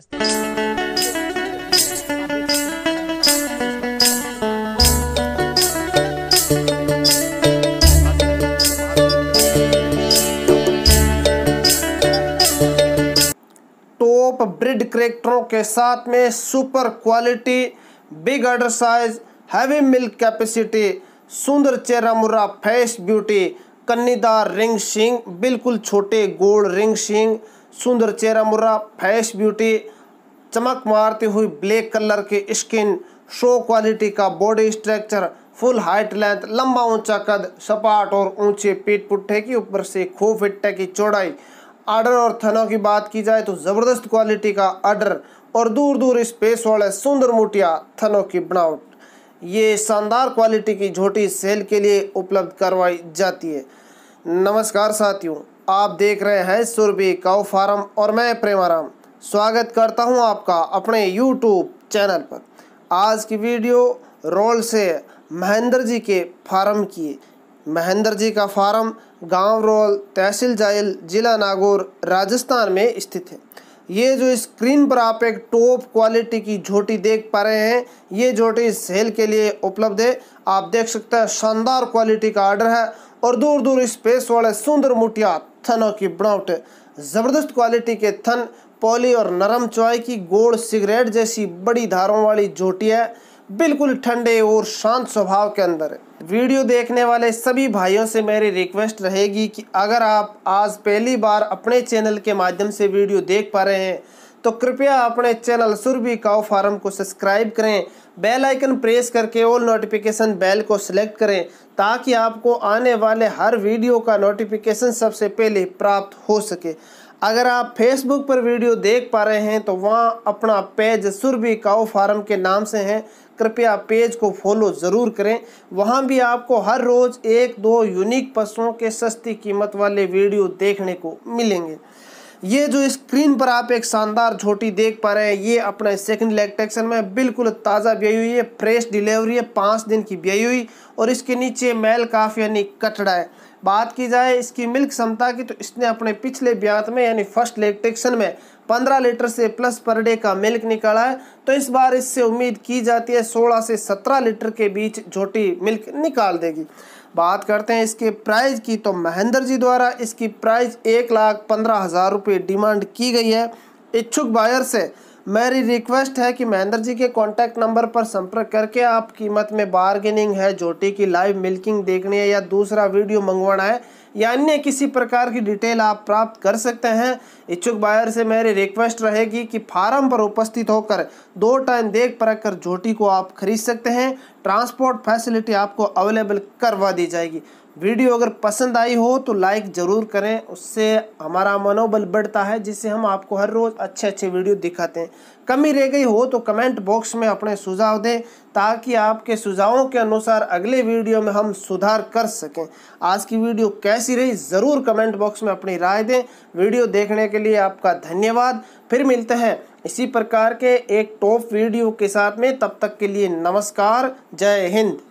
top breed करेक्टरों के साथ में super quality big udder size heavy milk capacity सुंदर चेहरा मुर्रा फेस ब्यूटी कन्नीदार रिंग शिंग बिल्कुल छोटे गोल्ड रिंग शिंग सुंदर चेहरा मुर्रा फैश ब्यूटी चमक मारती हुई ब्लैक कलर की स्किन शो क्वालिटी का body structure full height length लंबा ऊंचा कद सपाट और ऊंचे पीठ पुट्ठे के ऊपर से खूब फिट्टे की चौड़ाई आर्डर और थनों की बात की जाए तो ज़बरदस्त क्वालिटी का आर्डर और दूर दूर स्पेस वाले सुंदर मोटिया थनों की बनावट ये शानदार क्वालिटी की झोटी सेल के लिए उपलब्ध करवाई जाती है नमस्कार साथियों आप देख रहे हैं सुरभि काउ फार्म और मैं प्रेमाराम स्वागत करता हूं आपका अपने यूट्यूब चैनल पर आज की वीडियो रोल से महेंद्र जी के फार्म की महेंद्र जी का फार्म गांव रोल तहसील जाइल जिला नागौर राजस्थान में स्थित है ये जो स्क्रीन पर आप एक टॉप क्वालिटी की झोटी देख पा रहे हैं ये झोटी सेल के लिए उपलब्ध है आप देख सकते हैं शानदार क्वालिटी का आर्डर है और दूर दूर स्पेस वाले सुंदर मुठिया थनों की बनावट ज़बरदस्त क्वालिटी के थन पॉली और नरम चौई की गोड़ सिगरेट जैसी बड़ी धारों वाली झोटियाँ बिल्कुल ठंडे और शांत स्वभाव के अंदर वीडियो देखने वाले सभी भाइयों से मेरी रिक्वेस्ट रहेगी कि अगर आप आज पहली बार अपने चैनल के माध्यम से वीडियो देख पा रहे हैं तो कृपया अपने चैनल सुरभि काउ फार्म को सब्सक्राइब करें बेल आइकन प्रेस करके ऑल नोटिफिकेशन बेल को सिलेक्ट करें ताकि आपको आने वाले हर वीडियो का नोटिफिकेशन सबसे पहले प्राप्त हो सके अगर आप फेसबुक पर वीडियो देख पा रहे हैं तो वहाँ अपना पेज सुरभि काउ फार्म के नाम से है कृपया पेज को फॉलो ज़रूर करें वहाँ भी आपको हर रोज़ एक दो यूनिक पशुओं के सस्ती कीमत वाले वीडियो देखने को मिलेंगे ये जो स्क्रीन पर आप एक शानदार छोटी देख पा रहे हैं ये अपना सेकंड लेग टेक्शन में बिल्कुल ताज़ा ब्याई हुई है फ्रेश डिलीवरी है पाँच दिन की ब्याई हुई और इसके नीचे मैल काफी यानी कटड़ा है बात की जाए इसकी मिल्क क्षमता की तो इसने अपने पिछले ब्यात में यानी फर्स्ट लेग टेक्शन में पंद्रह लीटर से प्लस पर डे का मिल्क निकाला है तो इस बार इससे उम्मीद की जाती है सोलह से सत्रह लीटर के बीच छोटी मिल्क निकाल देगी बात करते हैं इसके प्राइस की तो महेंद्र जी द्वारा इसकी प्राइस एक लाख पंद्रह हज़ार रुपये डिमांड की गई है इच्छुक बायर से मेरी रिक्वेस्ट है कि महेंद्र जी के कॉन्टैक्ट नंबर पर संपर्क करके आप कीमत में बार्गेनिंग है जोटी की लाइव मिल्किंग देखनी है या दूसरा वीडियो मंगवाना है या अन्य किसी प्रकार की डिटेल आप प्राप्त कर सकते हैं इच्छुक बायर से मेरी रिक्वेस्ट रहेगी कि फार्म पर उपस्थित होकर दो टाइम देख परख कर जोटी को आप खरीद सकते हैं ट्रांसपोर्ट फैसिलिटी आपको अवेलेबल करवा दी जाएगी वीडियो अगर पसंद आई हो तो लाइक ज़रूर करें उससे हमारा मनोबल बढ़ता है जिससे हम आपको हर रोज़ अच्छे अच्छे वीडियो दिखाते हैं कमी रह गई हो तो कमेंट बॉक्स में अपने सुझाव दें ताकि आपके सुझावों के अनुसार अगले वीडियो में हम सुधार कर सकें आज की वीडियो कैसी रही ज़रूर कमेंट बॉक्स में अपनी राय दें वीडियो देखने के लिए आपका धन्यवाद फिर मिलते हैं इसी प्रकार के एक टॉप वीडियो के साथ में तब तक के लिए नमस्कार जय हिंद